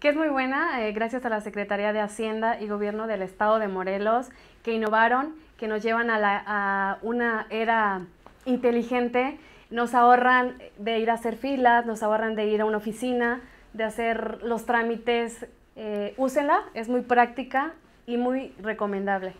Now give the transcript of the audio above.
que es muy buena, eh, gracias a la Secretaría de Hacienda y Gobierno del Estado de Morelos, que innovaron, que nos llevan a, la, a una era inteligente, nos ahorran de ir a hacer filas, nos ahorran de ir a una oficina, de hacer los trámites. úsela, eh, úsenla, es muy práctica y muy recomendable.